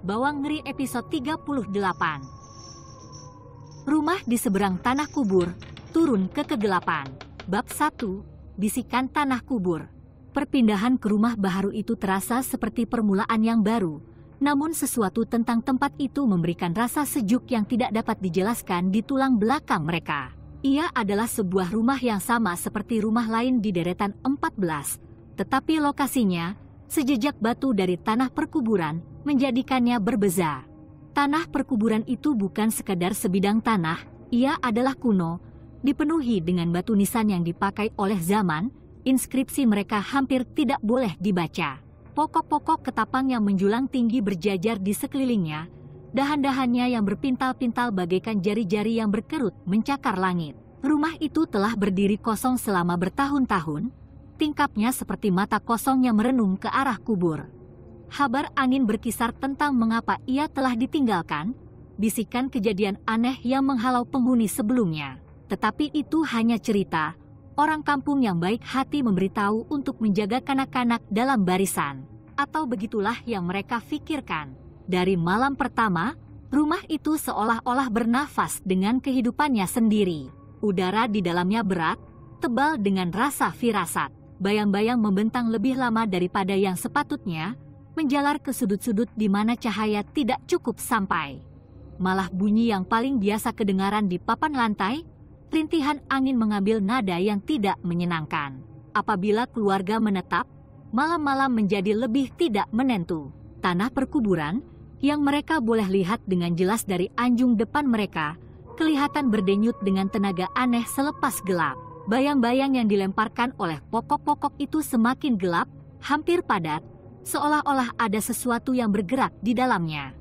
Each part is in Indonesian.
Bawang Ngeri episode 38. Rumah di seberang tanah kubur, turun ke kegelapan. Bab 1, bisikan tanah kubur. Perpindahan ke rumah baru itu terasa seperti permulaan yang baru, namun sesuatu tentang tempat itu memberikan rasa sejuk yang tidak dapat dijelaskan di tulang belakang mereka. Ia adalah sebuah rumah yang sama seperti rumah lain di deretan 14, tetapi lokasinya, sejejak batu dari tanah perkuburan menjadikannya berbeza. Tanah perkuburan itu bukan sekadar sebidang tanah, ia adalah kuno, dipenuhi dengan batu nisan yang dipakai oleh zaman, inskripsi mereka hampir tidak boleh dibaca. Pokok-pokok ketapang yang menjulang tinggi berjajar di sekelilingnya, dahan-dahannya yang berpintal-pintal bagaikan jari-jari yang berkerut mencakar langit. Rumah itu telah berdiri kosong selama bertahun-tahun, tingkapnya seperti mata kosong yang merenung ke arah kubur. Habar angin berkisar tentang mengapa ia telah ditinggalkan, bisikan kejadian aneh yang menghalau penghuni sebelumnya. Tetapi itu hanya cerita, orang kampung yang baik hati memberitahu untuk menjaga kanak-kanak dalam barisan. Atau begitulah yang mereka pikirkan. Dari malam pertama, rumah itu seolah-olah bernafas dengan kehidupannya sendiri. Udara di dalamnya berat, tebal dengan rasa firasat. Bayang-bayang membentang lebih lama daripada yang sepatutnya, menjalar ke sudut-sudut di mana cahaya tidak cukup sampai. Malah bunyi yang paling biasa kedengaran di papan lantai, rintihan angin mengambil nada yang tidak menyenangkan. Apabila keluarga menetap, malam-malam menjadi lebih tidak menentu. Tanah perkuburan yang mereka boleh lihat dengan jelas dari anjung depan mereka, kelihatan berdenyut dengan tenaga aneh selepas gelap. Bayang-bayang yang dilemparkan oleh pokok-pokok itu semakin gelap, hampir padat, seolah-olah ada sesuatu yang bergerak di dalamnya.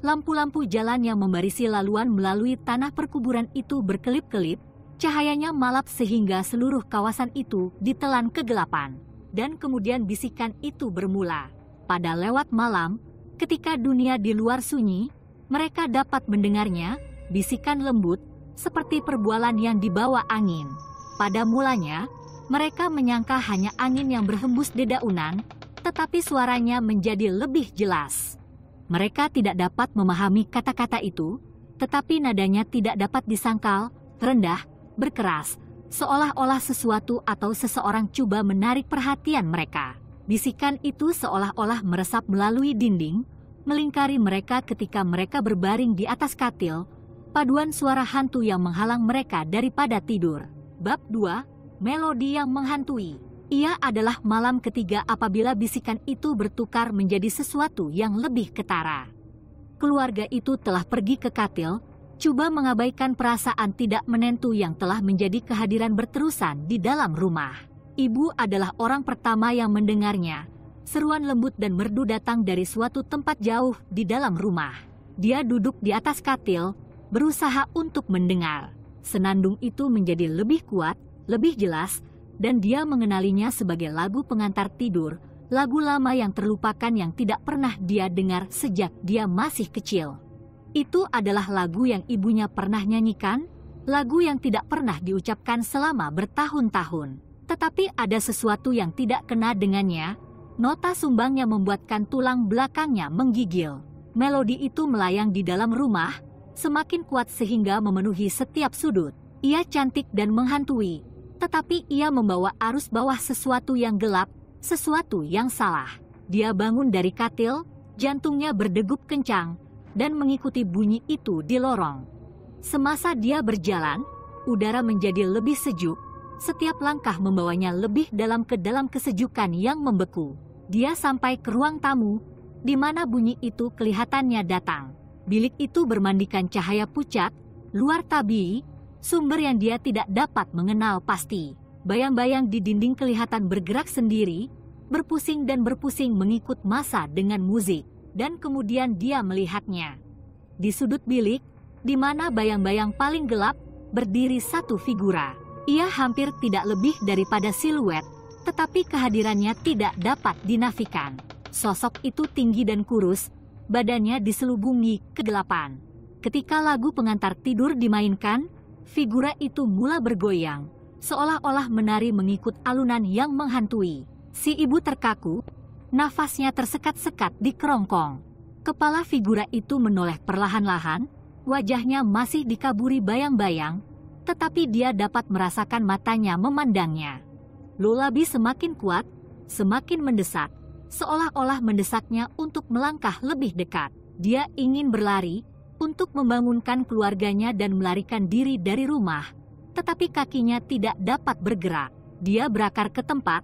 Lampu-lampu jalan yang membarisi laluan melalui tanah perkuburan itu berkelip-kelip, cahayanya malap sehingga seluruh kawasan itu ditelan kegelapan. Dan kemudian bisikan itu bermula. Pada lewat malam, ketika dunia di luar sunyi, mereka dapat mendengarnya, bisikan lembut, seperti perbualan yang dibawa angin. Pada mulanya, mereka menyangka hanya angin yang berhembus dedaunan, tetapi suaranya menjadi lebih jelas. Mereka tidak dapat memahami kata-kata itu, tetapi nadanya tidak dapat disangkal, rendah, berkeras, seolah-olah sesuatu atau seseorang coba menarik perhatian mereka. Bisikan itu seolah-olah meresap melalui dinding, melingkari mereka ketika mereka berbaring di atas katil, paduan suara hantu yang menghalang mereka daripada tidur. Bab 2, Melodi yang menghantui. Ia adalah malam ketiga apabila bisikan itu bertukar menjadi sesuatu yang lebih ketara. Keluarga itu telah pergi ke katil, coba mengabaikan perasaan tidak menentu yang telah menjadi kehadiran berterusan di dalam rumah. Ibu adalah orang pertama yang mendengarnya. Seruan lembut dan merdu datang dari suatu tempat jauh di dalam rumah. Dia duduk di atas katil, berusaha untuk mendengar. Senandung itu menjadi lebih kuat, lebih jelas, dan dia mengenalinya sebagai lagu pengantar tidur, lagu lama yang terlupakan yang tidak pernah dia dengar sejak dia masih kecil. Itu adalah lagu yang ibunya pernah nyanyikan, lagu yang tidak pernah diucapkan selama bertahun-tahun. Tetapi ada sesuatu yang tidak kena dengannya, nota sumbangnya membuatkan tulang belakangnya menggigil. Melodi itu melayang di dalam rumah, semakin kuat sehingga memenuhi setiap sudut. Ia cantik dan menghantui, tetapi ia membawa arus bawah sesuatu yang gelap, sesuatu yang salah. Dia bangun dari katil, jantungnya berdegup kencang, dan mengikuti bunyi itu di lorong. Semasa dia berjalan, udara menjadi lebih sejuk, setiap langkah membawanya lebih dalam ke dalam kesejukan yang membeku. Dia sampai ke ruang tamu, di mana bunyi itu kelihatannya datang. Bilik itu bermandikan cahaya pucat, luar tabi, sumber yang dia tidak dapat mengenal pasti. Bayang-bayang di dinding kelihatan bergerak sendiri, berpusing dan berpusing mengikut masa dengan musik, dan kemudian dia melihatnya. Di sudut bilik, di mana bayang-bayang paling gelap, berdiri satu figura. Ia hampir tidak lebih daripada siluet, tetapi kehadirannya tidak dapat dinafikan. Sosok itu tinggi dan kurus, badannya diselubungi kegelapan. Ketika lagu pengantar tidur dimainkan, figura itu mula bergoyang, seolah-olah menari mengikut alunan yang menghantui. Si ibu terkaku, nafasnya tersekat-sekat di kerongkong. Kepala figura itu menoleh perlahan-lahan, wajahnya masih dikaburi bayang-bayang, tetapi dia dapat merasakan matanya memandangnya. Lulabi semakin kuat, semakin mendesak, seolah-olah mendesaknya untuk melangkah lebih dekat. Dia ingin berlari, untuk membangunkan keluarganya dan melarikan diri dari rumah, tetapi kakinya tidak dapat bergerak. Dia berakar ke tempat,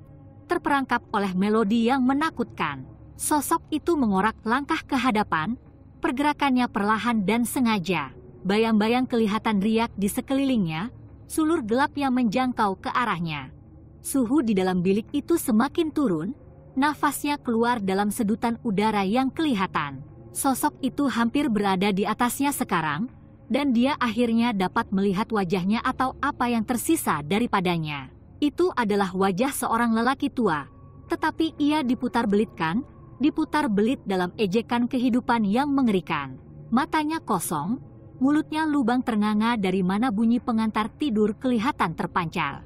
terperangkap oleh melodi yang menakutkan. Sosok itu mengorak langkah ke hadapan, pergerakannya perlahan dan sengaja. Bayang-bayang kelihatan riak di sekelilingnya, sulur gelap yang menjangkau ke arahnya. Suhu di dalam bilik itu semakin turun, nafasnya keluar dalam sedutan udara yang kelihatan sosok itu hampir berada di atasnya sekarang, dan dia akhirnya dapat melihat wajahnya atau apa yang tersisa daripadanya. Itu adalah wajah seorang lelaki tua, tetapi ia diputar belitkan, diputar belit dalam ejekan kehidupan yang mengerikan. Matanya kosong, mulutnya lubang ternganga dari mana bunyi pengantar tidur kelihatan terpancar.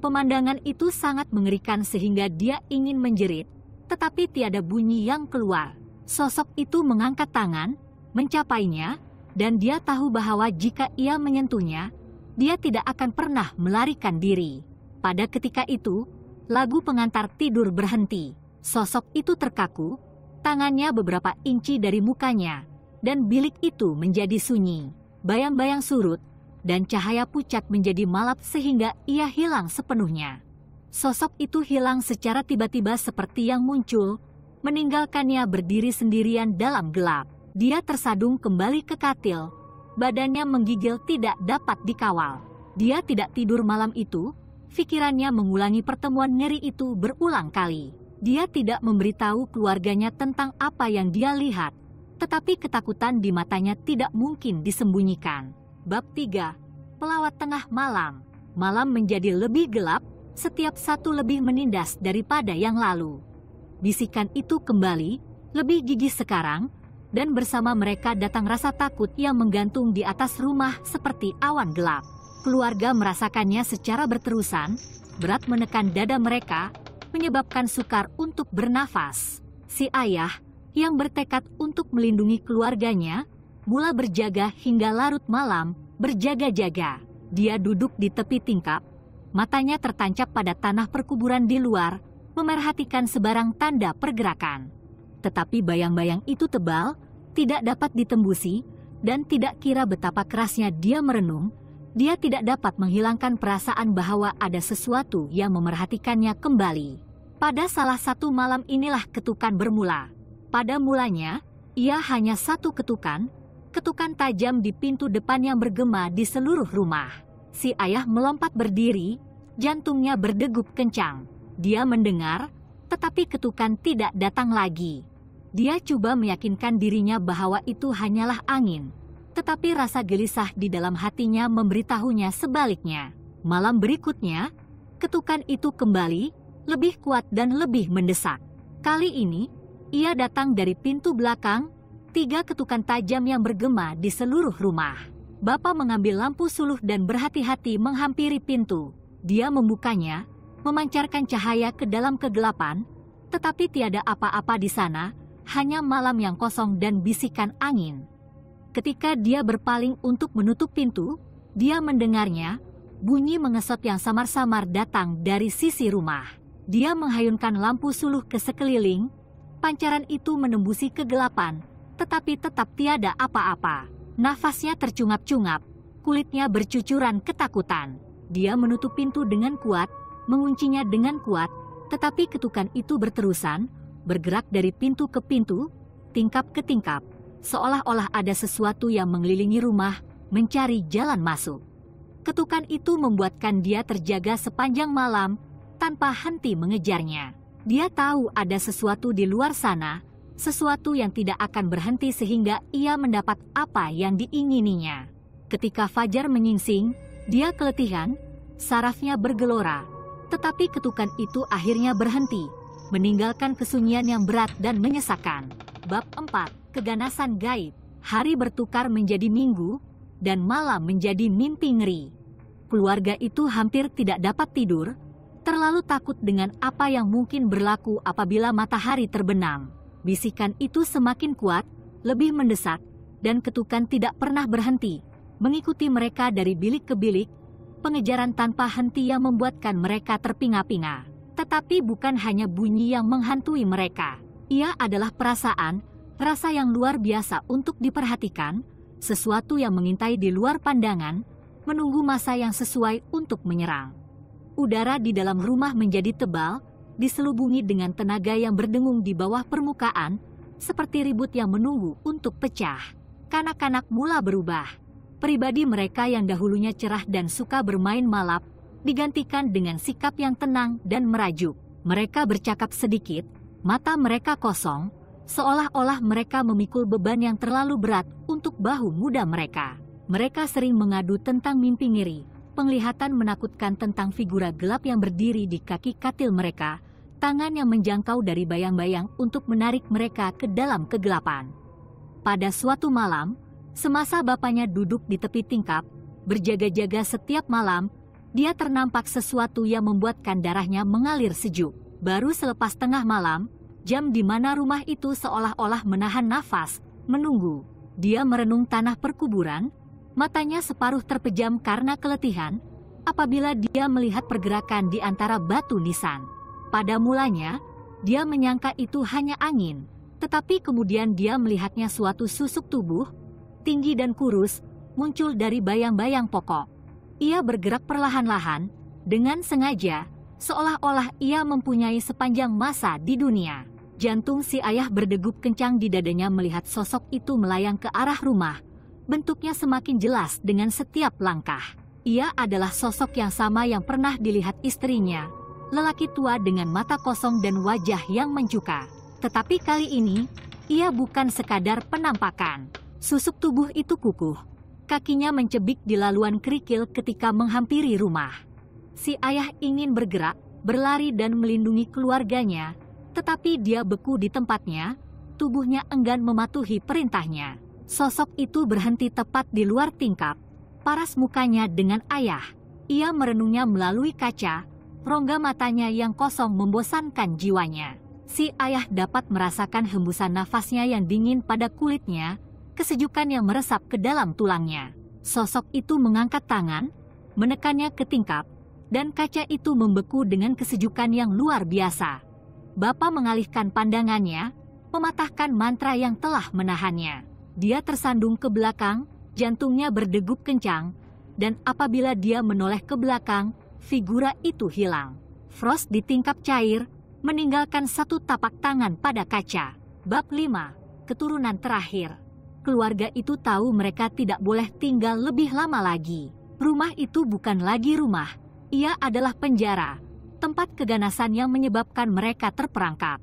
Pemandangan itu sangat mengerikan sehingga dia ingin menjerit, tetapi tiada bunyi yang keluar. Sosok itu mengangkat tangan, mencapainya, dan dia tahu bahwa jika ia menyentuhnya, dia tidak akan pernah melarikan diri. Pada ketika itu, lagu pengantar tidur berhenti. Sosok itu terkaku, tangannya beberapa inci dari mukanya, dan bilik itu menjadi sunyi. Bayang-bayang surut, dan cahaya pucat menjadi malap sehingga ia hilang sepenuhnya. Sosok itu hilang secara tiba-tiba seperti yang muncul, meninggalkannya berdiri sendirian dalam gelap. Dia tersadung kembali ke katil. Badannya menggigil tidak dapat dikawal. Dia tidak tidur malam itu, pikirannya mengulangi pertemuan ngeri itu berulang kali. Dia tidak memberitahu keluarganya tentang apa yang dia lihat, tetapi ketakutan di matanya tidak mungkin disembunyikan. Bab 3. Pelawat tengah malam. Malam menjadi lebih gelap, setiap satu lebih menindas daripada yang lalu bisikan itu kembali, lebih gigih sekarang, dan bersama mereka datang rasa takut yang menggantung di atas rumah seperti awan gelap. Keluarga merasakannya secara berterusan, berat menekan dada mereka, menyebabkan sukar untuk bernafas. Si ayah, yang bertekad untuk melindungi keluarganya, mula berjaga hingga larut malam, berjaga-jaga. Dia duduk di tepi tingkap, matanya tertancap pada tanah perkuburan di luar, memerhatikan sebarang tanda pergerakan. Tetapi bayang-bayang itu tebal, tidak dapat ditembusi, dan tidak kira betapa kerasnya dia merenung, dia tidak dapat menghilangkan perasaan bahwa ada sesuatu yang memerhatikannya kembali. Pada salah satu malam inilah ketukan bermula. Pada mulanya, ia hanya satu ketukan, ketukan tajam di pintu depan yang bergema di seluruh rumah. Si ayah melompat berdiri, jantungnya berdegup kencang. Dia mendengar, tetapi ketukan tidak datang lagi. Dia coba meyakinkan dirinya bahwa itu hanyalah angin, tetapi rasa gelisah di dalam hatinya memberitahunya sebaliknya. Malam berikutnya, ketukan itu kembali, lebih kuat dan lebih mendesak. Kali ini, ia datang dari pintu belakang, tiga ketukan tajam yang bergema di seluruh rumah. Bapak mengambil lampu suluh dan berhati-hati menghampiri pintu. Dia membukanya, memancarkan cahaya ke dalam kegelapan, tetapi tiada apa-apa di sana, hanya malam yang kosong dan bisikan angin. Ketika dia berpaling untuk menutup pintu, dia mendengarnya, bunyi mengesot yang samar-samar datang dari sisi rumah. Dia menghayunkan lampu suluh ke sekeliling, pancaran itu menembusi kegelapan, tetapi tetap tiada apa-apa. Nafasnya tercungap-cungap, kulitnya bercucuran ketakutan. Dia menutup pintu dengan kuat, menguncinya dengan kuat, tetapi ketukan itu berterusan, bergerak dari pintu ke pintu, tingkap ke tingkap, seolah-olah ada sesuatu yang mengelilingi rumah, mencari jalan masuk. Ketukan itu membuatkan dia terjaga sepanjang malam, tanpa henti mengejarnya. Dia tahu ada sesuatu di luar sana, sesuatu yang tidak akan berhenti sehingga ia mendapat apa yang diingininya. Ketika Fajar menyingsing, dia keletihan, sarafnya bergelora, tetapi ketukan itu akhirnya berhenti, meninggalkan kesunyian yang berat dan menyesakan. Bab 4. Keganasan gaib. Hari bertukar menjadi minggu, dan malam menjadi mimpi ngeri. Keluarga itu hampir tidak dapat tidur, terlalu takut dengan apa yang mungkin berlaku apabila matahari terbenam. Bisikan itu semakin kuat, lebih mendesak, dan ketukan tidak pernah berhenti, mengikuti mereka dari bilik ke bilik, pengejaran tanpa henti yang membuatkan mereka terpinga-pinga. Tetapi bukan hanya bunyi yang menghantui mereka. Ia adalah perasaan, rasa yang luar biasa untuk diperhatikan, sesuatu yang mengintai di luar pandangan, menunggu masa yang sesuai untuk menyerang. Udara di dalam rumah menjadi tebal, diselubungi dengan tenaga yang berdengung di bawah permukaan, seperti ribut yang menunggu untuk pecah. Kanak-kanak mula berubah pribadi mereka yang dahulunya cerah dan suka bermain malap, digantikan dengan sikap yang tenang dan merajuk. Mereka bercakap sedikit, mata mereka kosong, seolah-olah mereka memikul beban yang terlalu berat untuk bahu muda mereka. Mereka sering mengadu tentang mimpi ngiri, penglihatan menakutkan tentang figura gelap yang berdiri di kaki katil mereka, tangan yang menjangkau dari bayang-bayang untuk menarik mereka ke dalam kegelapan. Pada suatu malam, Semasa bapaknya duduk di tepi tingkap, berjaga-jaga setiap malam, dia ternampak sesuatu yang membuatkan darahnya mengalir sejuk. Baru selepas tengah malam, jam di mana rumah itu seolah-olah menahan nafas, menunggu. Dia merenung tanah perkuburan, matanya separuh terpejam karena keletihan apabila dia melihat pergerakan di antara batu nisan. Pada mulanya, dia menyangka itu hanya angin, tetapi kemudian dia melihatnya suatu susuk tubuh tinggi dan kurus, muncul dari bayang-bayang pokok. Ia bergerak perlahan-lahan, dengan sengaja, seolah-olah ia mempunyai sepanjang masa di dunia. Jantung si ayah berdegup kencang di dadanya melihat sosok itu melayang ke arah rumah. Bentuknya semakin jelas dengan setiap langkah. Ia adalah sosok yang sama yang pernah dilihat istrinya, lelaki tua dengan mata kosong dan wajah yang mencuka. Tetapi kali ini, ia bukan sekadar penampakan. Susuk tubuh itu kukuh. Kakinya mencebik di laluan kerikil ketika menghampiri rumah. Si ayah ingin bergerak, berlari dan melindungi keluarganya, tetapi dia beku di tempatnya, tubuhnya enggan mematuhi perintahnya. Sosok itu berhenti tepat di luar tingkap, paras mukanya dengan ayah. Ia merenungnya melalui kaca, rongga matanya yang kosong membosankan jiwanya. Si ayah dapat merasakan hembusan nafasnya yang dingin pada kulitnya, kesejukan yang meresap ke dalam tulangnya. Sosok itu mengangkat tangan, menekannya ke tingkap, dan kaca itu membeku dengan kesejukan yang luar biasa. Bapak mengalihkan pandangannya, mematahkan mantra yang telah menahannya. Dia tersandung ke belakang, jantungnya berdegup kencang, dan apabila dia menoleh ke belakang, figura itu hilang. Frost di tingkap cair, meninggalkan satu tapak tangan pada kaca. Bab 5, Keturunan Terakhir keluarga itu tahu mereka tidak boleh tinggal lebih lama lagi. Rumah itu bukan lagi rumah, ia adalah penjara, tempat keganasan yang menyebabkan mereka terperangkap.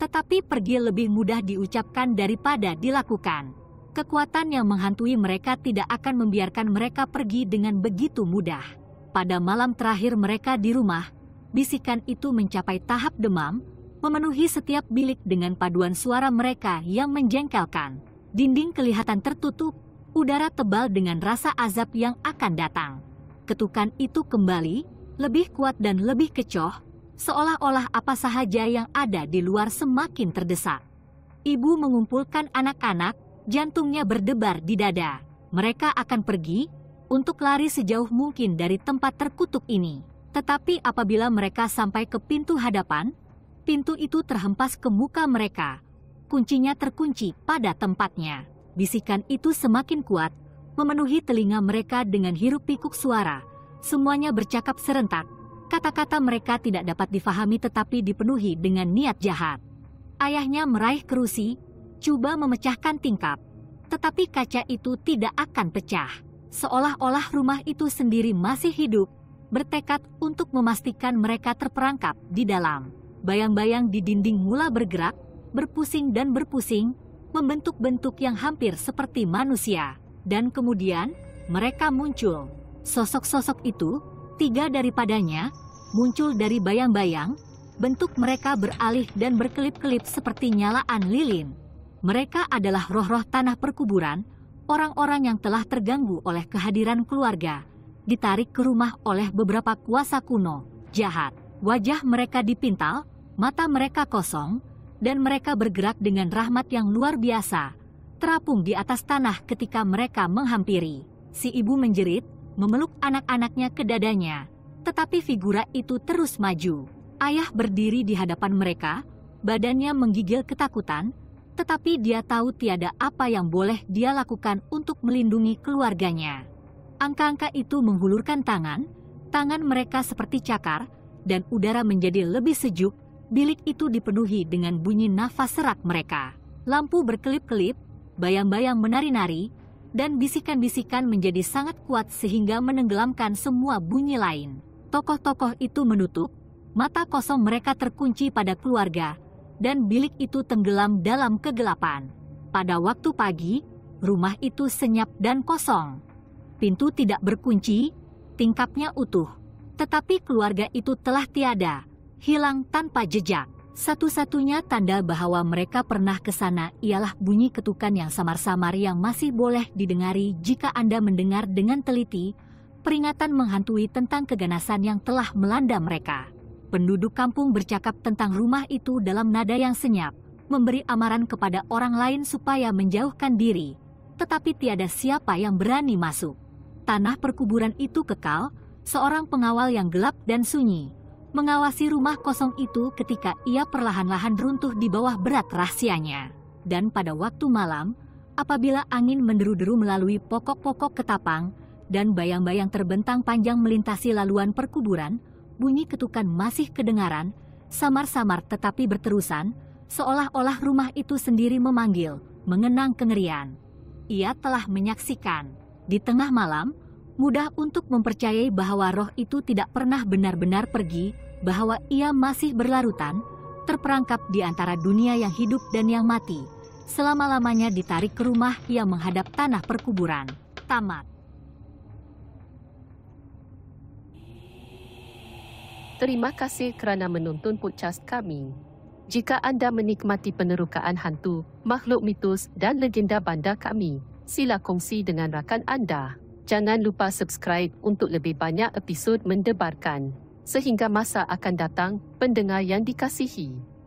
Tetapi pergi lebih mudah diucapkan daripada dilakukan. Kekuatan yang menghantui mereka tidak akan membiarkan mereka pergi dengan begitu mudah. Pada malam terakhir mereka di rumah, bisikan itu mencapai tahap demam, memenuhi setiap bilik dengan paduan suara mereka yang menjengkelkan. Dinding kelihatan tertutup, udara tebal dengan rasa azab yang akan datang. Ketukan itu kembali, lebih kuat dan lebih kecoh, seolah-olah apa sahaja yang ada di luar semakin terdesak. Ibu mengumpulkan anak-anak, jantungnya berdebar di dada. Mereka akan pergi untuk lari sejauh mungkin dari tempat terkutuk ini. Tetapi apabila mereka sampai ke pintu hadapan, pintu itu terhempas ke muka mereka, kuncinya terkunci pada tempatnya. Bisikan itu semakin kuat, memenuhi telinga mereka dengan hiruk-pikuk suara. Semuanya bercakap serentak. Kata-kata mereka tidak dapat difahami tetapi dipenuhi dengan niat jahat. Ayahnya meraih kerusi, coba memecahkan tingkap. Tetapi kaca itu tidak akan pecah. Seolah-olah rumah itu sendiri masih hidup, bertekad untuk memastikan mereka terperangkap di dalam. Bayang-bayang di dinding mula bergerak, berpusing dan berpusing, membentuk bentuk yang hampir seperti manusia. Dan kemudian, mereka muncul. Sosok-sosok itu, tiga daripadanya, muncul dari bayang-bayang, bentuk mereka beralih dan berkelip-kelip seperti nyalaan lilin. Mereka adalah roh-roh tanah perkuburan, orang-orang yang telah terganggu oleh kehadiran keluarga, ditarik ke rumah oleh beberapa kuasa kuno, jahat. Wajah mereka dipintal, mata mereka kosong, dan mereka bergerak dengan rahmat yang luar biasa, terapung di atas tanah ketika mereka menghampiri. Si ibu menjerit, memeluk anak-anaknya ke dadanya, tetapi figura itu terus maju. Ayah berdiri di hadapan mereka, badannya menggigil ketakutan, tetapi dia tahu tiada apa yang boleh dia lakukan untuk melindungi keluarganya. Angka-angka itu menghulurkan tangan, tangan mereka seperti cakar, dan udara menjadi lebih sejuk bilik itu dipenuhi dengan bunyi nafas serak mereka. Lampu berkelip-kelip, bayang-bayang menari-nari, dan bisikan-bisikan menjadi sangat kuat sehingga menenggelamkan semua bunyi lain. Tokoh-tokoh itu menutup, mata kosong mereka terkunci pada keluarga, dan bilik itu tenggelam dalam kegelapan. Pada waktu pagi, rumah itu senyap dan kosong. Pintu tidak berkunci, tingkapnya utuh. Tetapi keluarga itu telah tiada, hilang tanpa jejak. Satu-satunya tanda bahwa mereka pernah ke sana ialah bunyi ketukan yang samar-samar yang masih boleh didengari jika Anda mendengar dengan teliti peringatan menghantui tentang keganasan yang telah melanda mereka. Penduduk kampung bercakap tentang rumah itu dalam nada yang senyap, memberi amaran kepada orang lain supaya menjauhkan diri, tetapi tiada siapa yang berani masuk. Tanah perkuburan itu kekal, seorang pengawal yang gelap dan sunyi mengawasi rumah kosong itu ketika ia perlahan-lahan runtuh di bawah berat rahasianya. Dan pada waktu malam, apabila angin menderu-deru melalui pokok-pokok ketapang dan bayang-bayang terbentang panjang melintasi laluan perkuburan, bunyi ketukan masih kedengaran, samar-samar tetapi berterusan, seolah-olah rumah itu sendiri memanggil, mengenang kengerian. Ia telah menyaksikan, di tengah malam, mudah untuk mempercayai bahwa roh itu tidak pernah benar-benar pergi, bahwa ia masih berlarutan, terperangkap di antara dunia yang hidup dan yang mati, selama-lamanya ditarik ke rumah yang menghadap tanah perkuburan. Tamat. Terima kasih kerana menonton podcast kami. Jika anda menikmati penerukaan hantu, makhluk mitos dan legenda bandar kami, sila kongsi dengan rakan anda. Jangan lupa subscribe untuk lebih banyak episod mendebarkan. Sehingga masa akan datang, pendengar yang dikasihi.